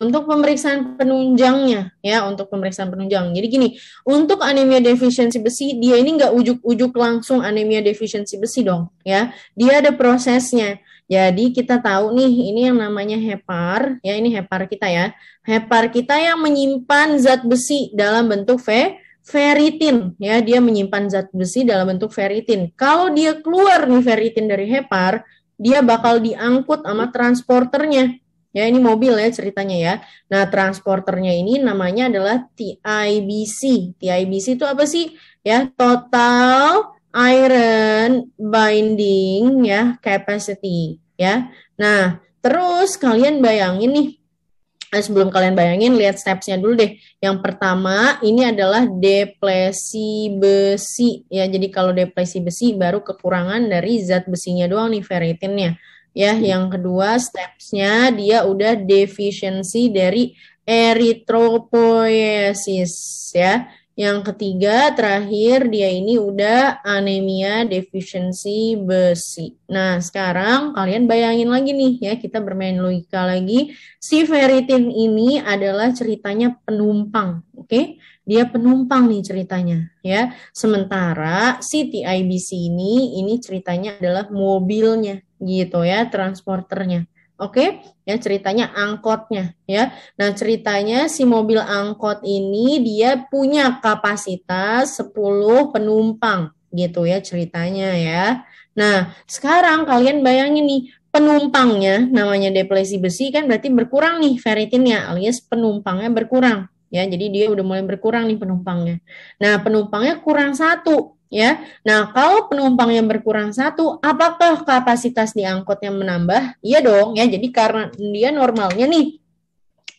untuk pemeriksaan penunjangnya ya untuk pemeriksaan penunjang. Jadi gini, untuk anemia defisiensi besi dia ini nggak ujuk-ujuk langsung anemia defisiensi besi dong ya. Dia ada prosesnya. Jadi kita tahu nih ini yang namanya hepar, ya ini hepar kita ya. Hepar kita yang menyimpan zat besi dalam bentuk V ferritin ya, dia menyimpan zat besi dalam bentuk ferritin. Kalau dia keluar nih ferritin dari hepar, dia bakal diangkut sama transporternya Ya, ini mobil ya ceritanya ya. Nah, transporternya ini namanya adalah TIBC. TIBC itu apa sih? Ya, total iron binding ya capacity ya. Nah, terus kalian bayangin nih eh, sebelum kalian bayangin lihat stepsnya dulu deh. Yang pertama ini adalah depresi besi ya. Jadi kalau depresi besi baru kekurangan dari zat besinya doang nih ferritinnya ya yang kedua stepsnya dia udah defisiensi dari eritropoiesis ya yang ketiga terakhir dia ini udah anemia defisiensi besi. Nah, sekarang kalian bayangin lagi nih ya, kita bermain logika lagi. Si ferritin ini adalah ceritanya penumpang, oke? Okay? Dia penumpang nih ceritanya ya. Sementara si TIBC ini ini ceritanya adalah mobilnya gitu ya transporternya. Oke, okay? ya ceritanya angkotnya ya. Nah, ceritanya si mobil angkot ini dia punya kapasitas 10 penumpang gitu ya ceritanya ya. Nah, sekarang kalian bayangin nih penumpangnya namanya depresi besi kan berarti berkurang nih ferritinnya alias penumpangnya berkurang ya. Jadi dia udah mulai berkurang nih penumpangnya. Nah, penumpangnya kurang satu ya. Nah, kalau penumpang yang berkurang satu, apakah kapasitas di angkotnya menambah? Iya dong, ya. Jadi karena dia normalnya nih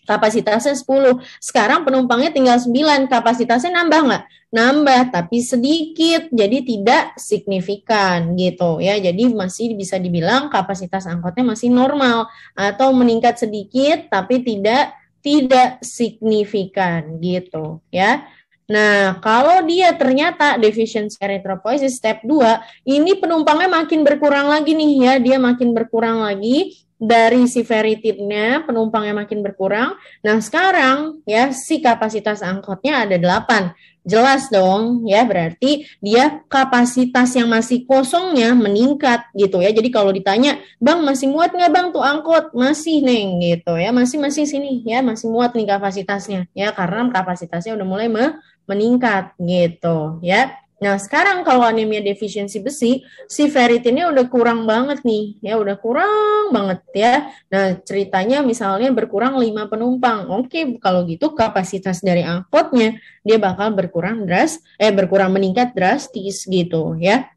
kapasitasnya 10. Sekarang penumpangnya tinggal 9, kapasitasnya nambah nggak? Nambah, tapi sedikit, jadi tidak signifikan gitu ya. Jadi masih bisa dibilang kapasitas angkotnya masih normal atau meningkat sedikit tapi tidak tidak signifikan gitu ya. Nah, kalau dia ternyata deficiency erythropoiesis step 2, ini penumpangnya makin berkurang lagi nih ya, dia makin berkurang lagi dari si ferritinnya, penumpangnya makin berkurang. Nah, sekarang ya si kapasitas angkotnya ada 8. Jelas dong ya, berarti dia kapasitas yang masih kosongnya meningkat gitu ya. Jadi kalau ditanya, "Bang, masih muat nggak Bang tuh angkot?" Masih, Neng, gitu ya. Masih masih sini ya, masih muat nih kapasitasnya ya karena kapasitasnya udah mulai me meningkat gitu ya. Nah, sekarang kalau anemia defisiensi besi, si ferritinnya udah kurang banget nih, ya udah kurang banget ya. Nah, ceritanya misalnya berkurang 5 penumpang. Oke, kalau gitu kapasitas dari angkotnya dia bakal berkurang dras eh berkurang meningkat drastis gitu ya.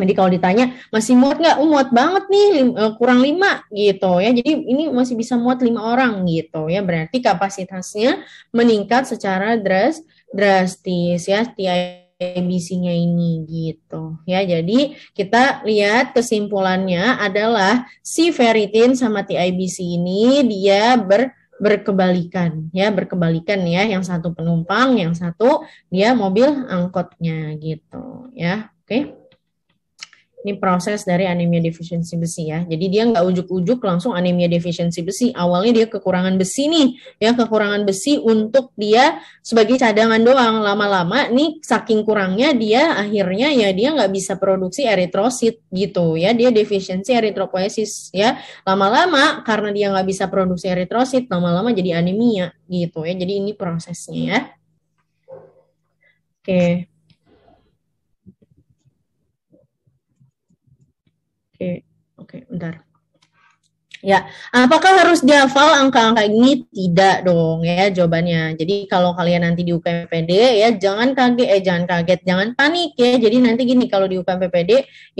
Jadi kalau ditanya masih muat nggak? Oh, muat banget nih, eh, kurang lima gitu ya. Jadi ini masih bisa muat lima orang gitu ya. Berarti kapasitasnya meningkat secara dras drastis ya TIBC-nya ini gitu ya. Jadi kita lihat kesimpulannya adalah si ferritin sama TIBC ini dia ber berkebalikan ya berkebalikan ya yang satu penumpang yang satu dia mobil angkotnya gitu ya oke okay ini proses dari anemia defisiensi besi ya. Jadi dia nggak ujuk-ujuk langsung anemia defisiensi besi. Awalnya dia kekurangan besi nih, ya kekurangan besi untuk dia sebagai cadangan doang. Lama-lama nih saking kurangnya dia akhirnya ya dia nggak bisa produksi eritrosit gitu ya. Dia defisiensi eritropoiesis ya. Lama-lama karena dia nggak bisa produksi eritrosit, lama-lama jadi anemia gitu ya. Jadi ini prosesnya ya. Oke. Okay. Oke, oke, bentar. Ya, apakah harus dihafal angka-angka ini? Tidak dong ya jawabannya. Jadi kalau kalian nanti di UKM PPD ya jangan kaget, eh jangan kaget, jangan panik ya. Jadi nanti gini kalau di UKM PPD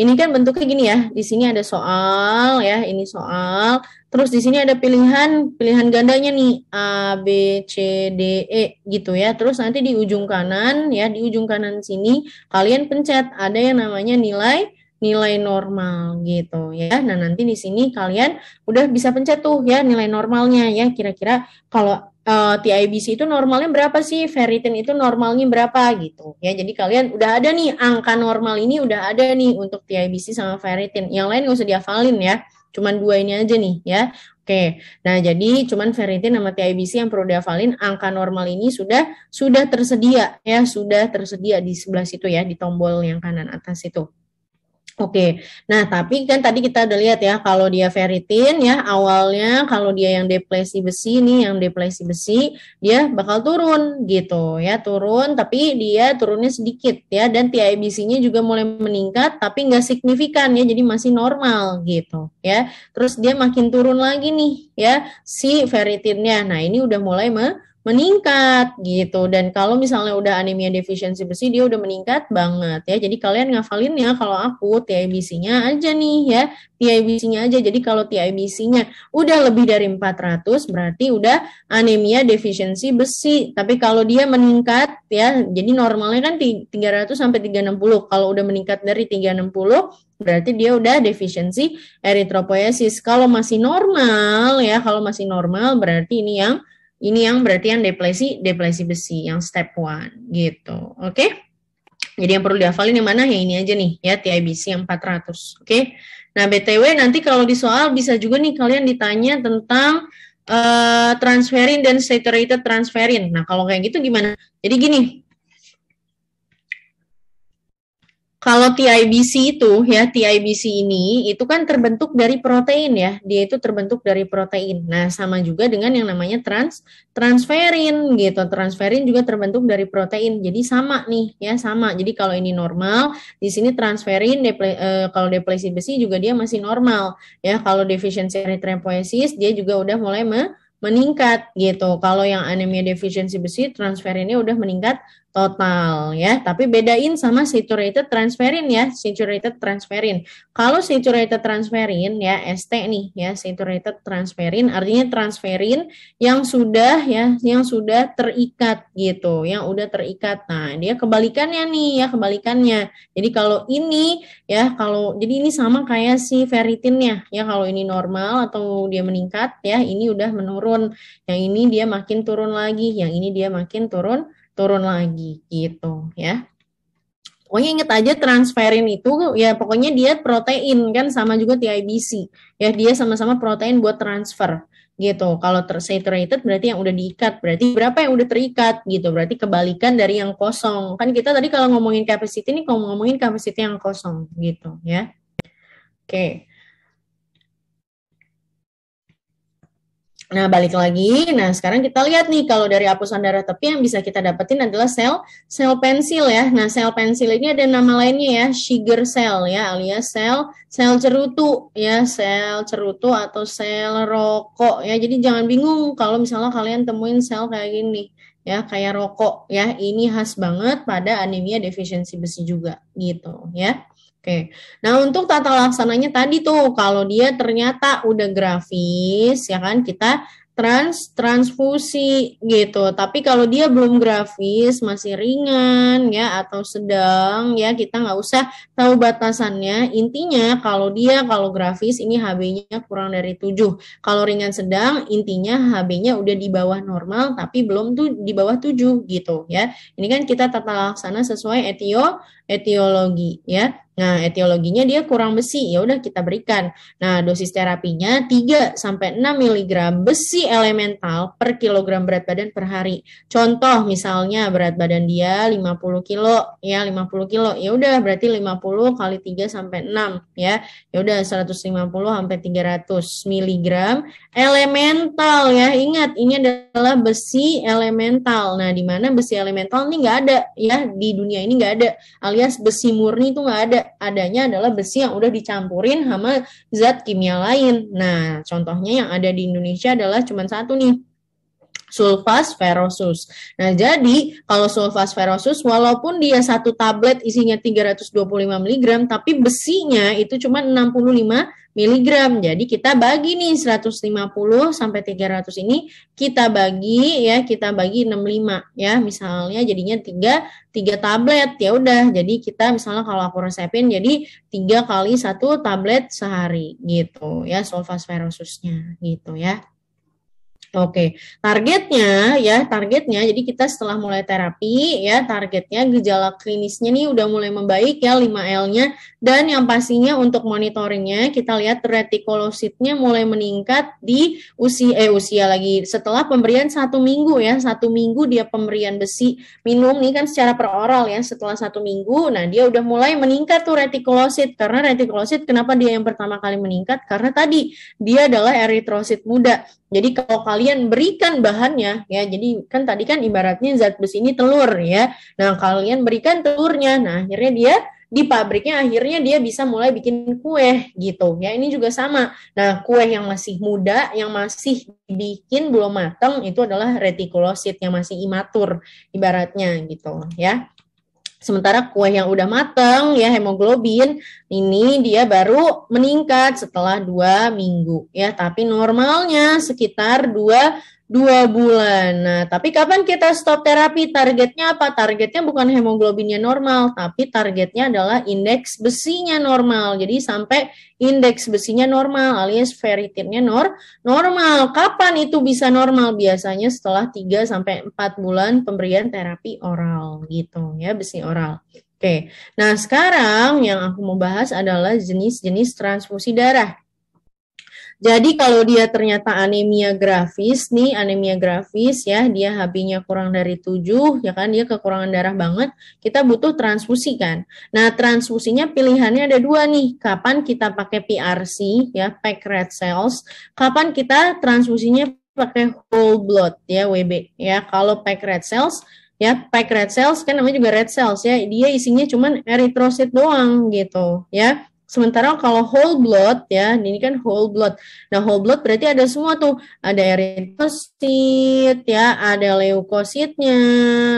ini kan bentuknya gini ya. Di sini ada soal ya, ini soal. Terus di sini ada pilihan, pilihan gandanya nih A, B, C, D, E gitu ya. Terus nanti di ujung kanan ya, di ujung kanan sini kalian pencet ada yang namanya nilai nilai normal gitu ya. Nah, nanti di sini kalian udah bisa pencet tuh ya nilai normalnya ya kira-kira kalau uh, eh, TIBC itu normalnya berapa sih? Ferritin itu normalnya berapa gitu. Ya, jadi kalian udah ada nih angka normal ini udah ada nih untuk TIBC sama ferritin. Yang lain nggak usah dihafalin ya. Cuman dua ini aja nih ya. Oke, nah jadi cuman ferritin sama TIBC yang perlu dihafalin angka normal ini sudah sudah tersedia ya, sudah tersedia di sebelah situ ya, di tombol yang kanan atas itu. Oke, nah tapi kan tadi kita udah lihat ya kalau dia ferritin ya awalnya kalau dia yang depresi besi nih yang depresi besi dia bakal turun gitu ya turun tapi dia turunnya sedikit ya dan TIBC-nya juga mulai meningkat tapi nggak signifikan ya jadi masih normal gitu ya terus dia makin turun lagi nih ya si ferritinnya nah ini udah mulai me meningkat gitu dan kalau misalnya udah anemia defisiensi besi dia udah meningkat banget ya jadi kalian ngafalin ya kalau aku TIBC-nya aja nih ya TIBC-nya aja jadi kalau TIBC-nya udah lebih dari 400 berarti udah anemia defisiensi besi tapi kalau dia meningkat ya jadi normalnya kan 300 sampai 360 kalau udah meningkat dari 360 berarti dia udah defisiensi eritropoiesis. Kalau masih normal ya, kalau masih normal berarti ini yang ini yang berarti yang depresi, depresi besi, yang step one gitu. Oke? Okay? Jadi yang perlu dihafalin yang mana? Ya ini aja nih, ya TIBC yang 400. Oke? Okay? Nah, BTW nanti kalau di soal bisa juga nih kalian ditanya tentang uh, transferin dan saturated transferin. Nah, kalau kayak gitu gimana? Jadi gini, kalau TIBC itu ya TIBC ini itu kan terbentuk dari protein ya dia itu terbentuk dari protein nah sama juga dengan yang namanya trans transferin gitu transferin juga terbentuk dari protein jadi sama nih ya sama jadi kalau ini normal di sini transferin deple, e, kalau depresi besi juga dia masih normal ya kalau defisiensi eritropoiesis dia juga udah mulai me, meningkat gitu. Kalau yang anemia defisiensi besi transferinnya udah meningkat total ya, tapi bedain sama saturated transferin ya, saturated transferin. Kalau saturated transferin ya ST nih ya, saturated transferin artinya transferin yang sudah ya, yang sudah terikat gitu, yang udah terikat. Nah, dia kebalikannya nih ya, kebalikannya. Jadi kalau ini ya, kalau jadi ini sama kayak si ferritinnya ya, kalau ini normal atau dia meningkat ya, ini udah menurun. Yang ini dia makin turun lagi, yang ini dia makin turun turun lagi gitu ya pokoknya inget aja transferin itu ya pokoknya dia protein kan sama juga TIBC ya dia sama-sama protein buat transfer gitu kalau tersaturated berarti yang udah diikat berarti berapa yang udah terikat gitu berarti kebalikan dari yang kosong kan kita tadi kalau ngomongin capacity ini kalau ngomongin capacity yang kosong gitu ya oke okay. Nah, balik lagi. Nah, sekarang kita lihat nih kalau dari apusan darah tepi yang bisa kita dapetin adalah sel sel pensil ya. Nah, sel pensil ini ada nama lainnya ya, sugar cell ya, alias sel sel cerutu ya, sel cerutu atau sel rokok ya. Jadi jangan bingung kalau misalnya kalian temuin sel kayak gini ya, kayak rokok ya. Ini khas banget pada anemia defisiensi besi juga gitu ya. Oke. Nah, untuk tata laksananya tadi tuh kalau dia ternyata udah grafis ya kan kita trans transfusi gitu. Tapi kalau dia belum grafis, masih ringan ya atau sedang ya kita nggak usah tahu batasannya. Intinya kalau dia kalau grafis ini HB-nya kurang dari 7. Kalau ringan sedang intinya HB-nya udah di bawah normal tapi belum tuh di bawah 7 gitu ya. Ini kan kita tata laksana sesuai etio etiologi ya. Nah, etiologinya dia kurang besi, ya udah kita berikan. Nah, dosis terapinya 3 sampai 6 mg besi elemental per kilogram berat badan per hari. Contoh misalnya berat badan dia 50 kilo, ya 50 kilo. Ya udah berarti 50 kali 3 sampai 6 ya. Ya udah 150 sampai 300 mg elemental ya. Ingat ini adalah besi elemental. Nah, di mana besi elemental ini enggak ada ya di dunia ini enggak ada. Alias besi murni itu enggak ada adanya adalah besi yang udah dicampurin sama zat kimia lain. Nah, contohnya yang ada di Indonesia adalah cuma satu nih, sulfas ferrosus. Nah, jadi kalau sulfas ferrosus walaupun dia satu tablet isinya 325 mg tapi besinya itu cuma 65 mg. Jadi kita bagi nih 150 sampai 300 ini kita bagi ya, kita bagi 65 ya. Misalnya jadinya 3 3 tablet ya udah. Jadi kita misalnya kalau aku resepin jadi 3 kali 1 tablet sehari gitu ya sulfas ferrosusnya gitu ya. Oke, targetnya ya, targetnya jadi kita setelah mulai terapi ya, targetnya gejala klinisnya nih udah mulai membaik ya 5L-nya dan yang pastinya untuk monitoringnya kita lihat retikulositnya mulai meningkat di usia eh usia lagi setelah pemberian satu minggu ya satu minggu dia pemberian besi minum nih kan secara peroral ya setelah satu minggu. Nah dia udah mulai meningkat tuh retikulosit karena retikulosit kenapa dia yang pertama kali meningkat karena tadi dia adalah eritrosit muda. Jadi kalau kalian berikan bahannya ya, jadi kan tadi kan ibaratnya zat besi ini telur ya. Nah, kalian berikan telurnya. Nah, akhirnya dia di pabriknya akhirnya dia bisa mulai bikin kue gitu ya ini juga sama nah kue yang masih muda yang masih bikin belum matang itu adalah retikulosit yang masih imatur ibaratnya gitu ya Sementara kue yang udah mateng ya hemoglobin ini dia baru meningkat setelah dua minggu ya. Tapi normalnya sekitar dua dua bulan. Nah, tapi kapan kita stop terapi? Targetnya apa? Targetnya bukan hemoglobinnya normal, tapi targetnya adalah indeks besinya normal. Jadi sampai indeks besinya normal alias ferritinnya nor normal. Kapan itu bisa normal? Biasanya setelah 3 sampai empat bulan pemberian terapi oral gitu ya, besi oral. Oke. Nah, sekarang yang aku mau bahas adalah jenis-jenis transfusi darah. Jadi kalau dia ternyata anemia grafis nih, anemia grafis ya, dia HB-nya kurang dari 7, ya kan, dia kekurangan darah banget, kita butuh transfusi kan. Nah, transfusinya pilihannya ada dua nih, kapan kita pakai PRC, ya, packed red cells, kapan kita transfusinya pakai whole blood, ya, WB, ya. Kalau packed red cells, ya pack red cells kan namanya juga red cells ya dia isinya cuman eritrosit doang gitu ya Sementara kalau whole blood ya, ini kan whole blood. Nah, whole blood berarti ada semua tuh, ada eritrosit ya, ada leukositnya,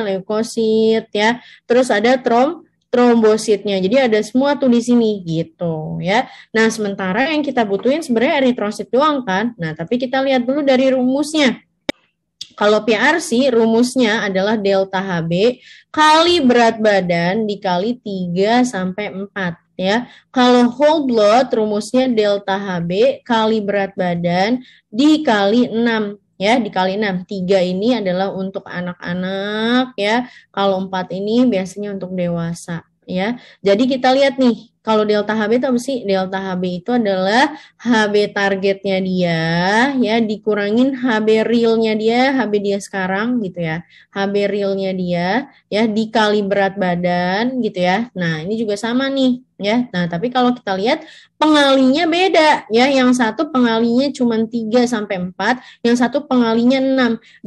leukosit ya, terus ada trom trombositnya. Jadi ada semua tuh di sini gitu ya. Nah, sementara yang kita butuhin sebenarnya eritrosit doang kan. Nah, tapi kita lihat dulu dari rumusnya. Kalau PRC rumusnya adalah delta HB kali berat badan dikali 3 sampai 4 ya. Kalau whole blood rumusnya delta Hb kali berat badan dikali 6 ya dikali 6. 3 ini adalah untuk anak-anak ya. Kalau 4 ini biasanya untuk dewasa ya. Jadi kita lihat nih kalau delta HB itu apa sih? Delta HB itu adalah HB targetnya dia, ya dikurangin HB realnya dia, HB dia sekarang gitu ya, HB realnya dia, ya dikali berat badan gitu ya. Nah ini juga sama nih, ya. Nah tapi kalau kita lihat pengalinya beda, ya. Yang satu pengalinya cuma 3 sampai 4, yang satu pengalinya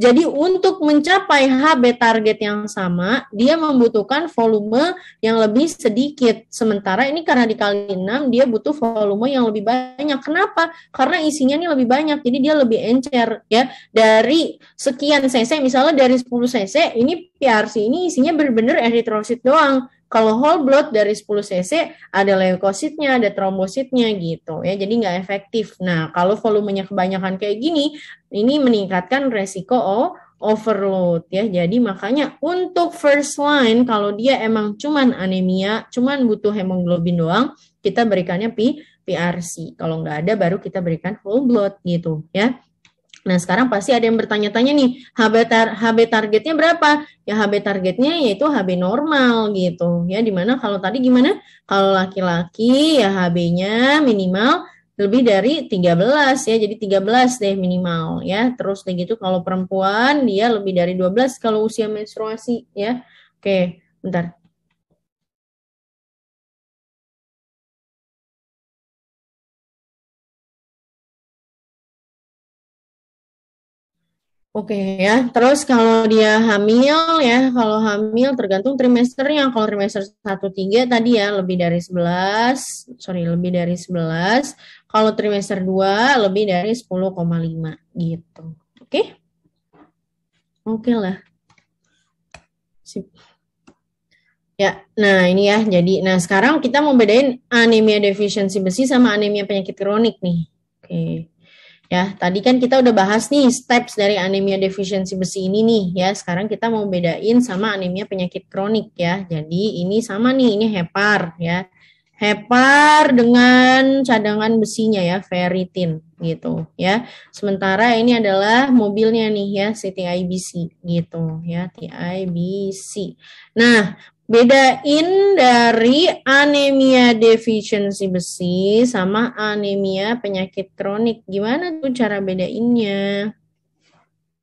6. Jadi untuk mencapai HB target yang sama, dia membutuhkan volume yang lebih sedikit. Sementara ini karena dikali 6 dia butuh volume yang lebih banyak. Kenapa? Karena isinya ini lebih banyak. Jadi dia lebih encer ya. Dari sekian cc misalnya dari 10 cc ini PRC ini isinya benar-benar eritrosit doang. Kalau whole blood dari 10 cc ada leukositnya, ada trombositnya gitu ya. Jadi nggak efektif. Nah, kalau volumenya kebanyakan kayak gini, ini meningkatkan resiko overload ya. Jadi makanya untuk first line kalau dia emang cuman anemia, cuman butuh hemoglobin doang, kita berikannya P PRC. Kalau nggak ada baru kita berikan whole blood gitu ya. Nah, sekarang pasti ada yang bertanya-tanya nih, HB, tar HB targetnya berapa? Ya HB targetnya yaitu HB normal gitu. Ya dimana kalau tadi gimana? Kalau laki-laki ya HB-nya minimal lebih dari 13 ya, jadi 13 deh minimal ya. Terus kayak gitu kalau perempuan dia lebih dari 12 kalau usia menstruasi ya. Oke, bentar. Oke okay, ya, terus kalau dia hamil ya, kalau hamil tergantung trimesternya. Kalau trimester 1 3 tadi ya lebih dari 11, sorry lebih dari 11. Kalau trimester 2 lebih dari 10,5 gitu. Oke? Okay? Oke okay lah. Sip. Ya, nah ini ya. Jadi, nah sekarang kita mau bedain anemia defisiensi besi sama anemia penyakit kronik nih. Oke. Okay. Ya, tadi kan kita udah bahas nih steps dari anemia defisiensi besi ini nih ya. Sekarang kita mau bedain sama anemia penyakit kronik ya. Jadi ini sama nih, ini hepar ya hepar dengan cadangan besinya ya ferritin gitu ya. Sementara ini adalah mobilnya nih ya CTIBC gitu ya TIBC. Nah, bedain dari anemia defisiensi besi sama anemia penyakit kronik. Gimana tuh cara bedainnya?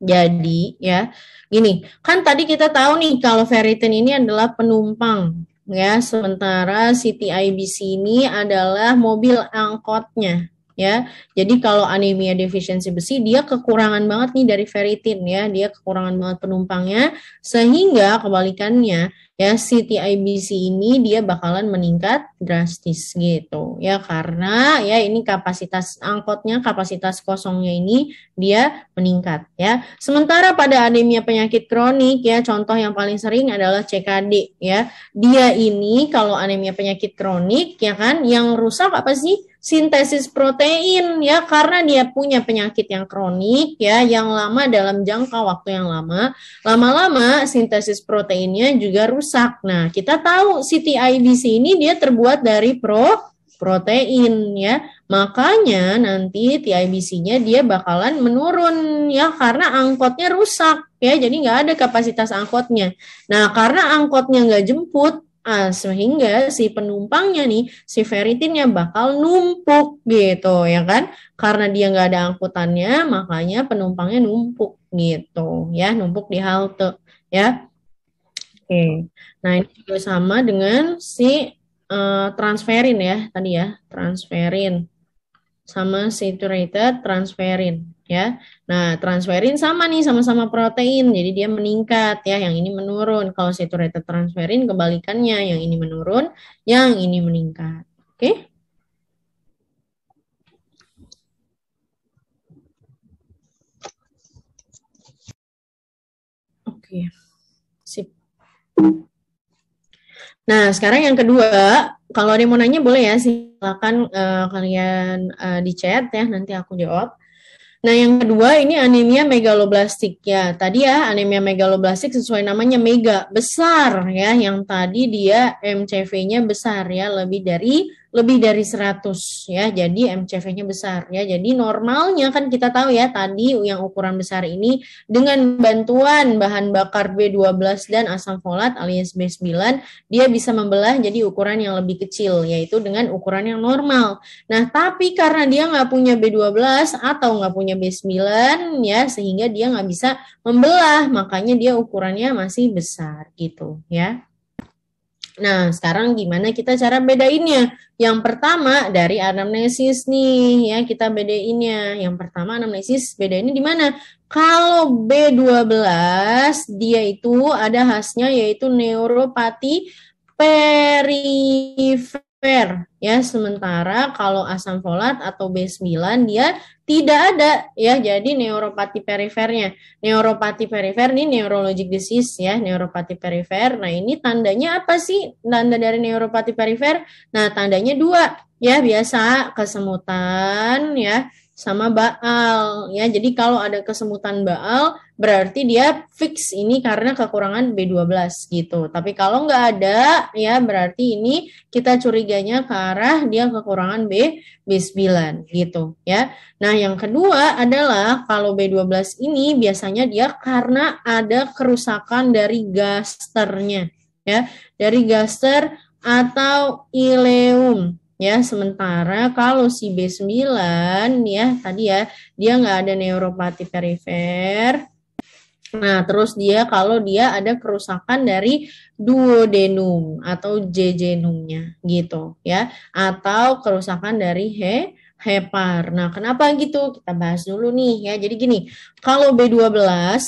Jadi ya, gini, kan tadi kita tahu nih kalau ferritin ini adalah penumpang ya sementara CTIBC ini adalah mobil angkotnya ya. Jadi kalau anemia defisiensi besi dia kekurangan banget nih dari ferritin ya, dia kekurangan banget penumpangnya sehingga kebalikannya ya CTIBC ini dia bakalan meningkat drastis gitu ya karena ya ini kapasitas angkotnya kapasitas kosongnya ini dia meningkat ya sementara pada anemia penyakit kronik ya contoh yang paling sering adalah CKD ya dia ini kalau anemia penyakit kronik ya kan yang rusak apa sih sintesis protein ya karena dia punya penyakit yang kronik ya yang lama dalam jangka waktu yang lama lama-lama sintesis proteinnya juga rusak. Nah, kita tahu CTIBC ini dia terbuat dari pro protein ya. Makanya nanti TIBC-nya dia bakalan menurun ya karena angkotnya rusak ya. Jadi nggak ada kapasitas angkotnya. Nah, karena angkotnya nggak jemput Ah, sehingga si penumpangnya nih, si feritinnya bakal numpuk gitu ya kan? Karena dia nggak ada angkutannya, makanya penumpangnya numpuk gitu ya, numpuk di halte ya. Oke, nah ini juga sama dengan si uh, transferin ya tadi ya, transferin sama saturated transferin ya. Nah, transferin sama nih sama-sama protein. Jadi dia meningkat ya, yang ini menurun. Kalau saturated transferin kebalikannya, yang ini menurun, yang ini meningkat. Oke? Okay? Oke. Sip. Nah, sekarang yang kedua, kalau ada yang mau nanya boleh ya, silakan uh, kalian uh, di chat ya, nanti aku jawab. Nah, yang kedua ini anemia megaloblastik ya. Tadi ya anemia megaloblastik sesuai namanya mega, besar ya. Yang tadi dia MCV-nya besar ya, lebih dari lebih dari 100 ya. Jadi MCV-nya besar ya. Jadi normalnya kan kita tahu ya tadi yang ukuran besar ini dengan bantuan bahan bakar B12 dan asam folat alias B9 dia bisa membelah jadi ukuran yang lebih kecil yaitu dengan ukuran yang normal. Nah, tapi karena dia nggak punya B12 atau nggak punya B9 ya sehingga dia nggak bisa membelah makanya dia ukurannya masih besar gitu ya. Nah, sekarang gimana kita cara bedainnya? Yang pertama dari anamnesis nih, ya kita bedainnya. Yang pertama anamnesis bedainnya di mana? Kalau B12 dia itu ada khasnya yaitu neuropati perifer fair ya sementara kalau asam folat atau B9 dia tidak ada ya jadi neuropati perifernya neuropati perifer ini neurologic disease ya neuropati perifer nah ini tandanya apa sih tanda dari neuropati perifer nah tandanya dua ya biasa kesemutan ya sama baal ya. Jadi kalau ada kesemutan baal berarti dia fix ini karena kekurangan B12 gitu. Tapi kalau nggak ada ya berarti ini kita curiganya ke arah dia kekurangan B B9 gitu ya. Nah, yang kedua adalah kalau B12 ini biasanya dia karena ada kerusakan dari gasternya ya, dari gaster atau ileum ya sementara kalau si B9 ya tadi ya dia nggak ada neuropati perifer nah terus dia kalau dia ada kerusakan dari duodenum atau jejenumnya gitu ya atau kerusakan dari he hepar. Nah, kenapa gitu? Kita bahas dulu nih ya. Jadi gini, kalau B12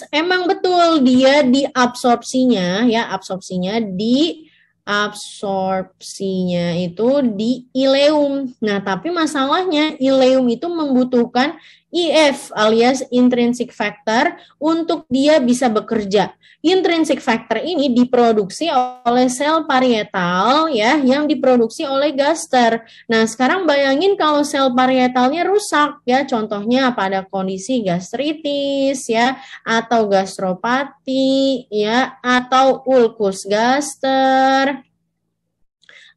emang betul dia diabsorpsinya ya, absorpsinya di absorpsinya itu di ileum. Nah, tapi masalahnya ileum itu membutuhkan IF e alias intrinsic factor untuk dia bisa bekerja. Intrinsic factor ini diproduksi oleh sel parietal ya yang diproduksi oleh gaster. Nah, sekarang bayangin kalau sel parietalnya rusak ya contohnya pada kondisi gastritis ya atau gastropati ya atau ulkus gaster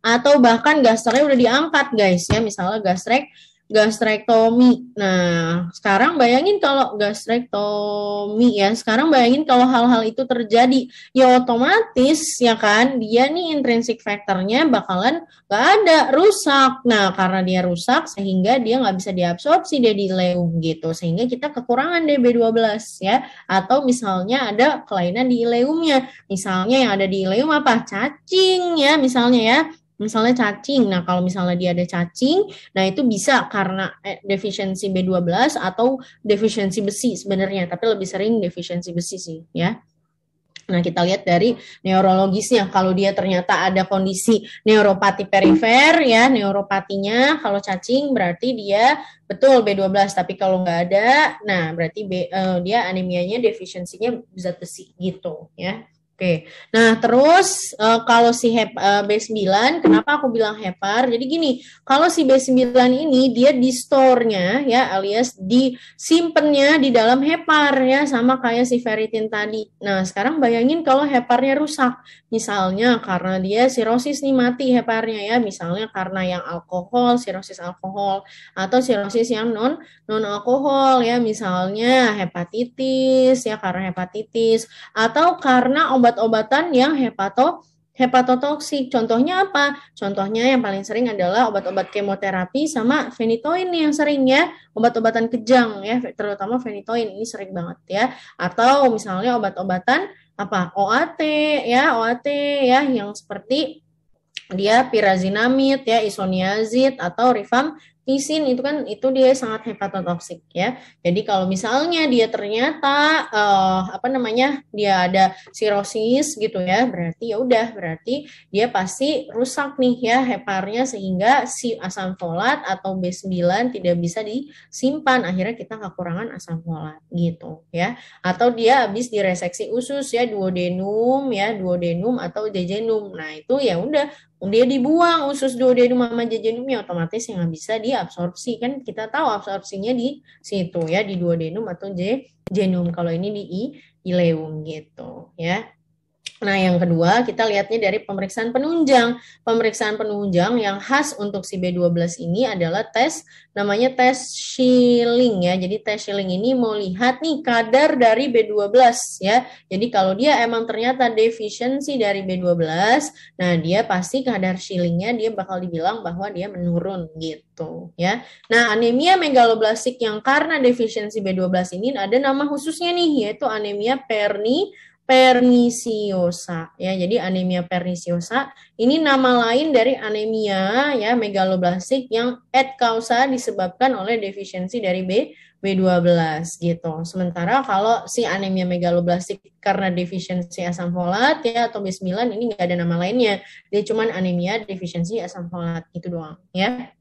atau bahkan gasternya udah diangkat guys ya misalnya gastrek gastrectomy. Nah, sekarang bayangin kalau gastrectomy ya, sekarang bayangin kalau hal-hal itu terjadi, ya otomatis ya kan, dia nih intrinsic faktornya bakalan gak ada, rusak. Nah, karena dia rusak sehingga dia nggak bisa diabsorpsi, dia di ileum gitu, sehingga kita kekurangan DB12 ya, atau misalnya ada kelainan di ileumnya, misalnya yang ada di ileum apa? Cacing ya, misalnya ya, misalnya cacing. Nah, kalau misalnya dia ada cacing, nah itu bisa karena eh, defisiensi B12 atau defisiensi besi sebenarnya, tapi lebih sering defisiensi besi sih, ya. Nah, kita lihat dari neurologisnya. Kalau dia ternyata ada kondisi neuropati perifer, ya, neuropatinya, kalau cacing berarti dia betul B12, tapi kalau nggak ada, nah berarti B, uh, dia anemianya, defisiensinya zat besi gitu, ya. Oke, nah terus uh, kalau si hep, uh, eh, B9, kenapa aku bilang hepar? Jadi gini, kalau si B9 ini dia di store-nya ya alias disimpannya di dalam hepar ya sama kayak si ferritin tadi. Nah sekarang bayangin kalau heparnya rusak, misalnya karena dia sirosis nih mati heparnya ya, misalnya karena yang alkohol, sirosis alkohol atau sirosis yang non non alkohol ya, misalnya hepatitis ya karena hepatitis atau karena obat obat-obatan yang hepato hepatotoksik. Contohnya apa? Contohnya yang paling sering adalah obat-obat kemoterapi sama fenitoin yang sering ya, obat-obatan kejang ya, terutama fenitoin ini sering banget ya. Atau misalnya obat-obatan apa? OAT ya, OAT ya yang seperti dia pirazinamid ya, isoniazid atau rifam tisin itu kan itu dia sangat hepatotoksik ya. Jadi kalau misalnya dia ternyata uh, apa namanya dia ada sirosis gitu ya, berarti ya udah berarti dia pasti rusak nih ya heparnya sehingga si asam folat atau B9 tidak bisa disimpan. Akhirnya kita kekurangan asam folat gitu ya. Atau dia habis direseksi usus ya duodenum ya, duodenum atau jejunum. Nah, itu ya udah dia dibuang usus dua duodeno mama ya otomatis yang nggak bisa diabsorpsi kan kita tahu absorpsinya di situ ya di dua duodenum atau j jenum kalau ini di i ileum gitu ya Nah, yang kedua kita lihatnya dari pemeriksaan penunjang. Pemeriksaan penunjang yang khas untuk si B12 ini adalah tes namanya tes Schilling ya. Jadi tes Schilling ini mau lihat nih kadar dari B12 ya. Jadi kalau dia emang ternyata defisiensi dari B12, nah dia pasti kadar Schillingnya dia bakal dibilang bahwa dia menurun gitu ya. Nah, anemia megaloblastik yang karena defisiensi B12 ini ada nama khususnya nih yaitu anemia perni perniciosa ya. Jadi anemia perniciosa ini nama lain dari anemia ya megaloblastik yang et causa disebabkan oleh defisiensi dari B B12 gitu. Sementara kalau si anemia megaloblastik karena defisiensi asam folat ya atau B9 ini enggak ada nama lainnya. Dia cuman anemia defisiensi asam folat itu doang ya.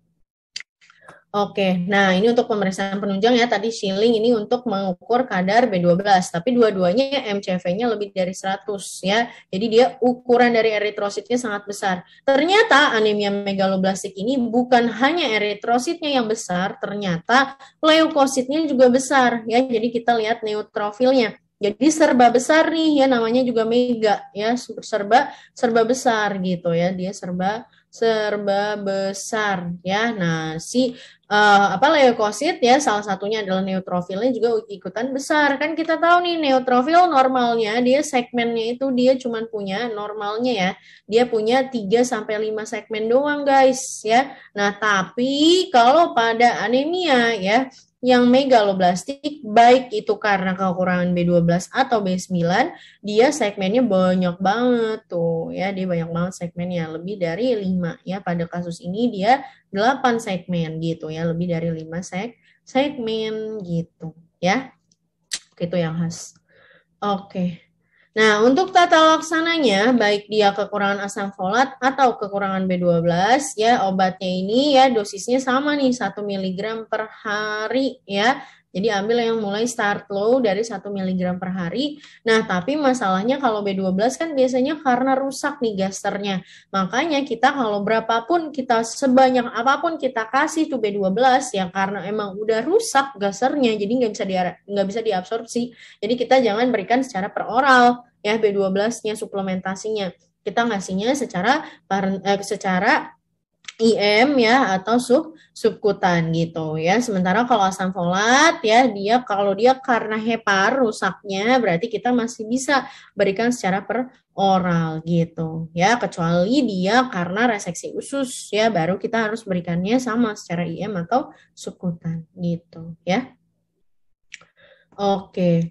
Oke, nah ini untuk pemeriksaan penunjang ya. Tadi shilling ini untuk mengukur kadar B12, tapi dua-duanya MCV-nya lebih dari 100 ya. Jadi dia ukuran dari eritrositnya sangat besar. Ternyata anemia megaloblastik ini bukan hanya eritrositnya yang besar, ternyata leukositnya juga besar ya. Jadi kita lihat neutrofilnya. Jadi serba besar nih ya namanya juga mega ya serba serba besar gitu ya. Dia serba serba besar ya. Nah, si uh, apa leukosit ya salah satunya adalah neutrofilnya juga ikutan besar. Kan kita tahu nih neutrofil normalnya dia segmennya itu dia cuman punya normalnya ya. Dia punya 3 sampai 5 segmen doang, guys, ya. Nah, tapi kalau pada anemia ya yang megaloblastik baik itu karena kekurangan B12 atau B9 dia segmennya banyak banget tuh ya dia banyak banget segmennya lebih dari 5 ya pada kasus ini dia 8 segmen gitu ya lebih dari 5 seg segmen gitu ya itu yang khas oke okay. Nah, untuk tata laksananya, baik dia kekurangan asam folat atau kekurangan B12, ya obatnya ini ya dosisnya sama nih 1 mg per hari ya. Jadi ambil yang mulai start low dari 1 mg per hari. Nah, tapi masalahnya kalau B12 kan biasanya karena rusak nih gasternya. Makanya kita kalau berapapun kita sebanyak apapun kita kasih tuh B12 ya karena emang udah rusak gasternya jadi nggak bisa di nggak bisa diabsorpsi. Jadi kita jangan berikan secara per oral ya B12-nya suplementasinya. Kita ngasihnya secara eh, secara IM ya atau sub subkutan gitu ya. Sementara kalau asam folat ya dia kalau dia karena hepar rusaknya berarti kita masih bisa berikan secara per oral gitu ya kecuali dia karena reseksi usus ya baru kita harus berikannya sama secara IM atau subkutan gitu ya. Oke.